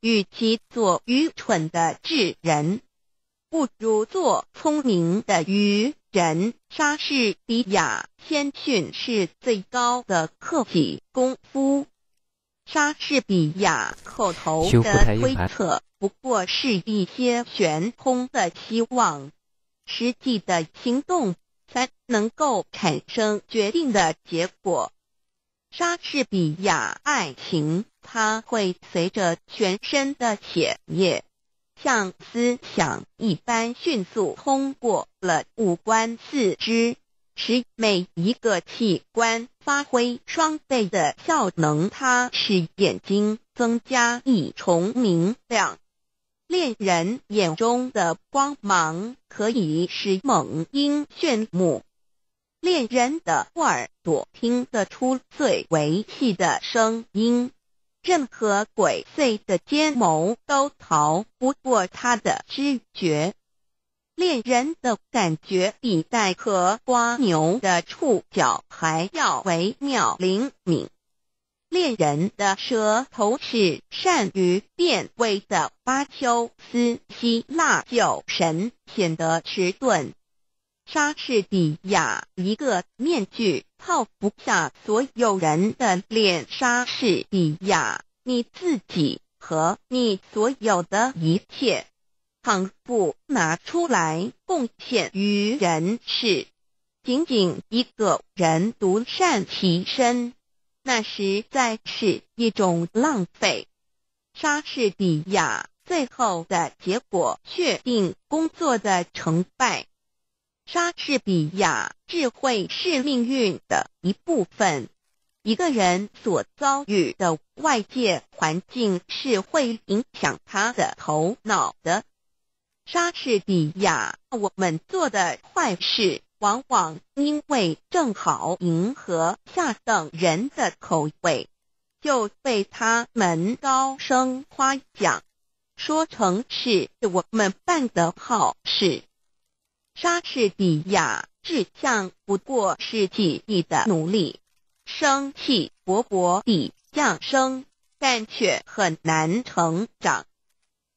与其做愚蠢的智人，不如做聪明的愚人。莎士比亚，谦逊是最高的客体功夫。莎士比亚口头的推测，不过是一些悬空的希望，实际的行动才能够产生决定的结果。莎士比亚，爱情。它会随着全身的血液，像思想一般迅速通过了五官四肢，使每一个器官发挥双倍的效能。它使眼睛增加一重明亮，恋人眼中的光芒可以使猛鹰炫目。恋人的耳朵听得出最为细的声音。任何鬼祟的奸谋都逃不过他的知觉。猎人的感觉比带壳瓜牛的触角还要微妙灵敏。猎人的舌头是善于变味的巴丘斯，希腊酒神显得迟钝。莎士比亚一个面具套不下所有人的脸。莎士比亚。你自己和你所有的一切，仿佛拿出来贡献于人世。仅仅一个人独善其身，那实在是一种浪费。莎士比亚最后的结果，确定工作的成败。莎士比亚智慧是命运的一部分。一个人所遭遇的外界环境是会影响他的头脑的。莎士比亚，我们做的坏事往往因为正好迎合下等人的口味，就被他们高声夸奖，说成是我们办的好事。莎士比亚志向不过是几亿的努力。生气勃勃地降生，但却很难成长。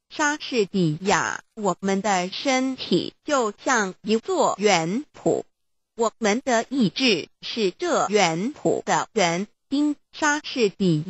莎士比亚，我们的身体就像一座园圃，我们的意志是这园圃的园丁。莎士比亚。